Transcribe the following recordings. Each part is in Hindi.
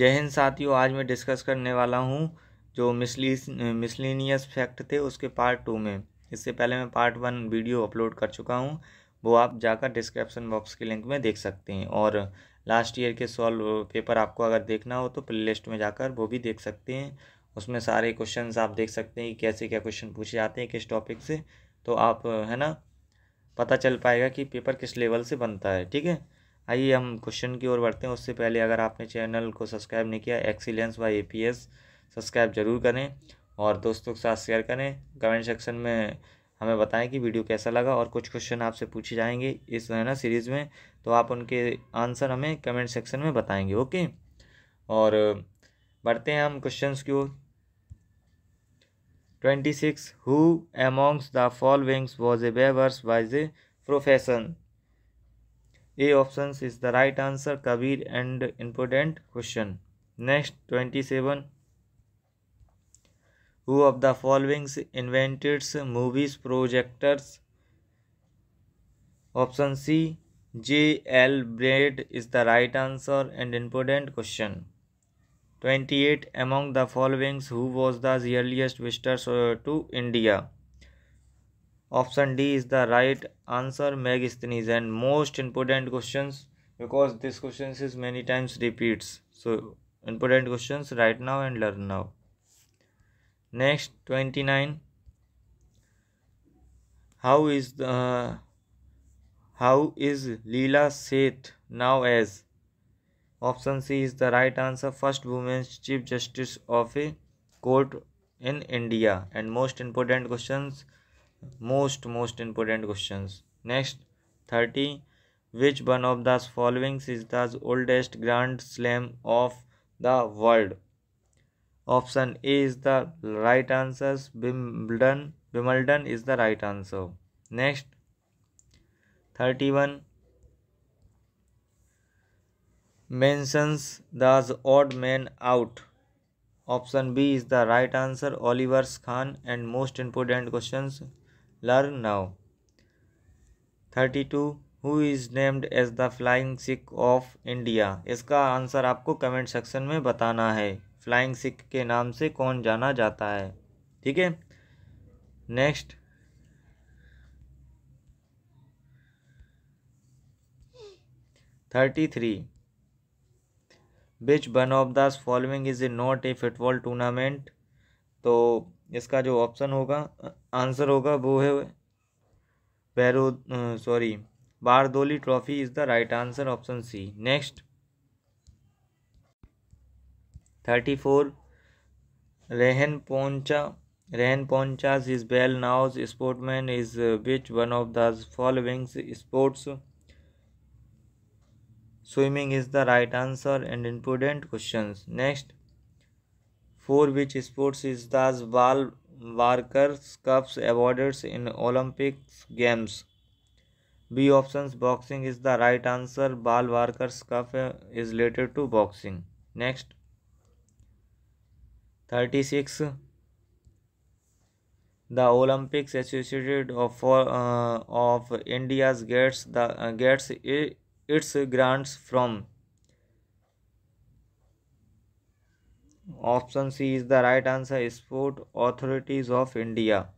जय हिंद साथियों आज मैं डिस्कस करने वाला हूँ जो मिसली मिसलिनियस फैक्ट थे उसके पार्ट टू में इससे पहले मैं पार्ट वन वीडियो अपलोड कर चुका हूँ वो आप जाकर डिस्क्रिप्शन बॉक्स के लिंक में देख सकते हैं और लास्ट ईयर के सॉल्व पेपर आपको अगर देखना हो तो प्ले लिस्ट में जाकर वो भी देख सकते हैं उसमें सारे क्वेश्चन आप देख सकते हैं कि कैसे क्या क्वेश्चन पूछे जाते हैं किस टॉपिक से तो आप है ना पता चल पाएगा कि पेपर किस लेवल से बनता है ठीक है आइए हम क्वेश्चन की ओर बढ़ते हैं उससे पहले अगर आपने चैनल को सब्सक्राइब नहीं किया एक्सीलेंस बाय ए सब्सक्राइब जरूर करें और दोस्तों के साथ शेयर करें कमेंट सेक्शन में हमें बताएं कि वीडियो कैसा लगा और कुछ क्वेश्चन आपसे पूछे जाएंगे इस है ना सीरीज़ में तो आप उनके आंसर हमें कमेंट सेक्शन में बताएंगे ओके और बढ़ते हैं हम क्वेश्चन की ओर twenty six who amongst the followings was a weavers wise a profession a option is the right answer Kabir and important question next twenty seven who of the followings invented movies projectors option C J L Baird is the right answer and important question eight among the followings who was the earliest visitors to India Option D is the right answer Megasthenes and most important questions because this questions is many times repeats. So important questions right now and learn now. Next 29. How is the how is Leela Seth now as? Option C is the right answer. First woman Chief Justice of a court in India. And most important questions most most important questions next 30 which one of the following is the oldest grand slam of the world option a is the right answer wimbledon wimbledon is the right answer next 31 mentions the odd man out option b is the right answer oliver's khan and most important questions Learn now. 32. Who is named as the flying Sikh of India इसका आंसर आपको कमेंट सेक्शन में बताना है फ्लाइंग सिख के नाम से कौन जाना जाता है ठीक है next thirty three which one of the followings is a not a football tournament तो इसका जो ऑप्शन होगा आंसर होगा वो है बैरो sorry Bardoli trophy is the right answer option C next thirty four Rehan Poncha Rehan Poncha's is well knows sportsman is which one of the followings sports swimming is the right answer and important question next for which sports is the ball workers Cups awarded in Olympic Games. B options boxing is the right answer. Ball workers Cup uh, is related to boxing. Next. 36. The Olympics associated of, uh, of India's gets, the, uh, gets its grants from Option C is the right answer. Sport authorities of India.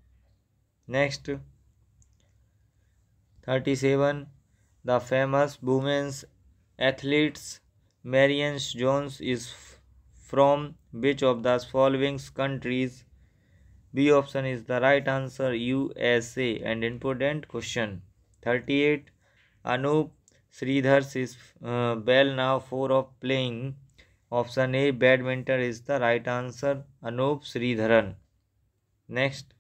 Next. 37. The famous women's athletes Marion Jones is from which of the following countries? B option is the right answer USA. And important question. 38. Anup Sridhar is uh, well now four of playing option A badminton is the right answer Anoop Sreedharan next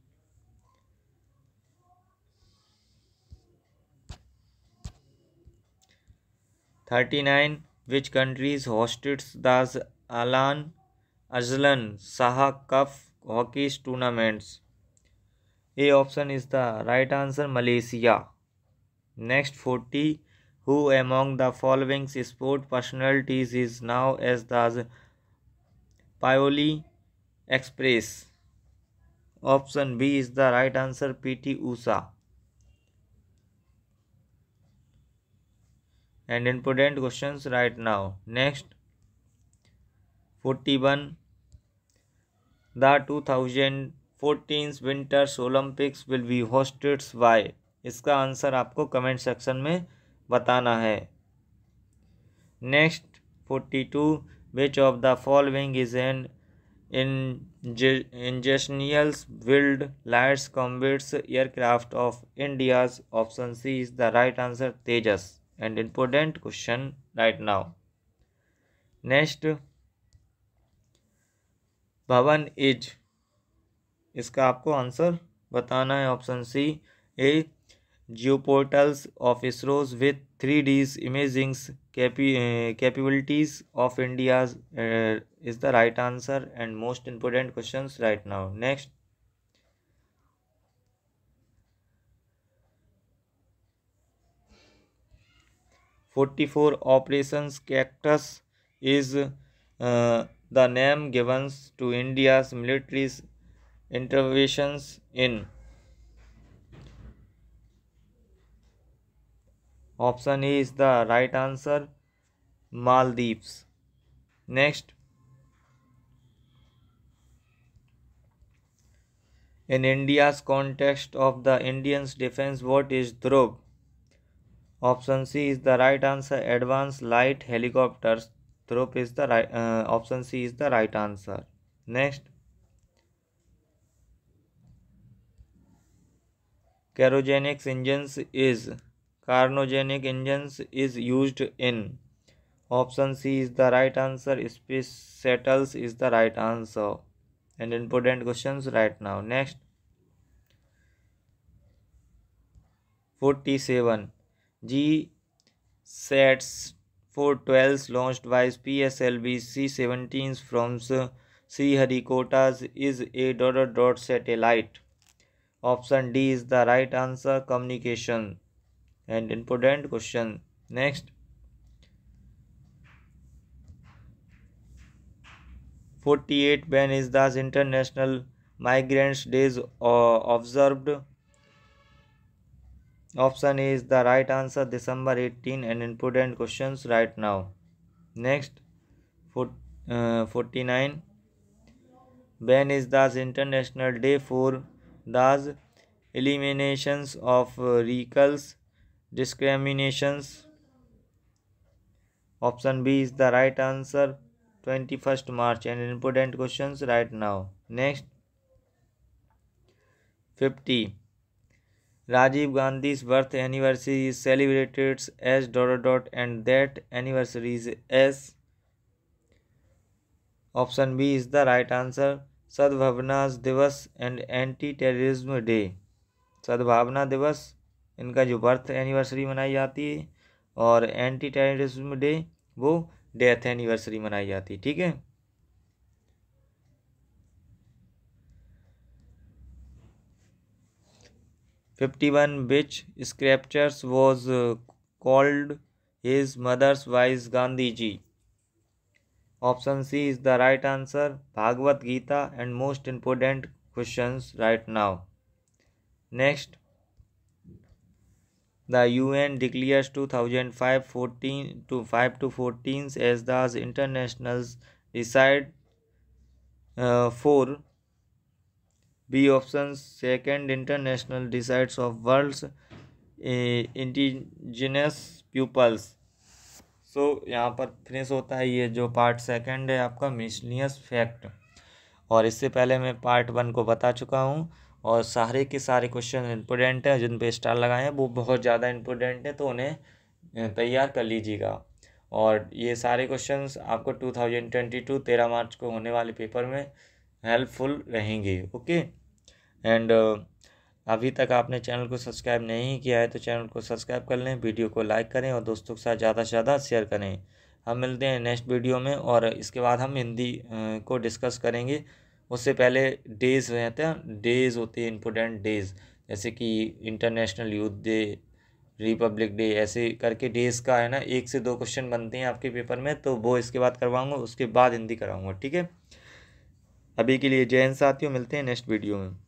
thirty nine which countries hosted the Alan Azlan Shah cup hockey tournaments A option is the right answer Malaysia next forty who among the following sport personalities is now as the Paoli Express? Option B is the right answer PT Usha. And important questions right now. Next 41 The 2014 Winter Olympics will be hosted by इसका आंसर आपको कमेंट सेक्शन में बताना है next forty two which of the following is an indigenously build lights combats aircraft of India's option C is the right answer Tejas and important question right now next Bhuvan is इसका आपको आंसर बताना है option C A geoportals of ISRO's with 3D's imaging capi uh, capabilities of India's uh, is the right answer and most important questions right now. Next. Forty-four operations cactus is uh, the name given to India's military's interventions in option A is the right answer Maldives next in India context of the Indians defence what is Dhruv option C is the right answer advance light helicopters Dhruv is the right option C is the right answer next cryogenics engines is carcinogenic agents is used in? Option C is the right answer. Space settles is the right answer. And important questions right now. Next. 47. G sets 412s launched by PSLV C-17s from Sriharikota is a dot dot satellite. Option D is the right answer. Communication. And important question next forty eight when is the international migrants days observed option is the right answer December eighteen and important question right now next forty nine when is the international day for the eliminations of racials discriminations option b is the right answer 21st march and important questions right now next 50 Rajiv Gandhi's birth anniversary is celebrated as dot dot and that anniversary is as option B is the right answer Sadbhavna Divas and Anti-Terrorism Day Sadbhavana Divas इनका जो बर्थ एनिवर्सरी मनाई जाती है और एंटी टेररिज्म डे वो डेथ एनिवर्सरी मनाई जाती है ठीक है fifty one which scriptures was called his mothers wise Gandhi ji option C is the right answer Bhagavad Gita and most important question right now next the U N declares two thousand five fourteen to five to fourteen as the international decade for B option second international decades of world indigenous peoples so यहाँ पर फ्रेस होता है ये जो पार्ट सेकेंड है आपका मिशनियस फैक्ट और इससे पहले मैं पार्ट वन को बता चुका हूँ और सारे के सारे क्वेश्चन इम्पोर्टेंट हैं जिन पे स्टार लगाए हैं वो बहुत ज़्यादा इम्पोर्टेंट हैं तो उन्हें तैयार कर लीजिएगा और ये सारे क्वेश्चन आपको टू थाउजेंड ट्वेंटी टू तेरह मार्च को होने वाले पेपर में हेल्पफुल रहेंगे ओके एंड अभी तक आपने चैनल को सब्सक्राइब नहीं किया है तो चैनल को सब्सक्राइब कर लें वीडियो को लाइक करें और दोस्तों के साथ ज़्यादा से ज़्यादा शेयर करें हम मिलते हैं नेक्स्ट वीडियो में और इसके बाद हम हिंदी को डिस्कस करेंगे उससे पहले डेज रहते हैं डेज होते हैं इम्पोर्टेंट डेज जैसे कि international youth day republic day ऐसे करके डेज का है ना एक से दो क्वेश्चन बनते हैं आपके पेपर में तो वो इसके बाद करवाऊँगा उसके बाद हिंदी कराऊंगा ठीक है अभी के लिए जैन साथियों मिलते हैं नेक्स्ट वीडियो में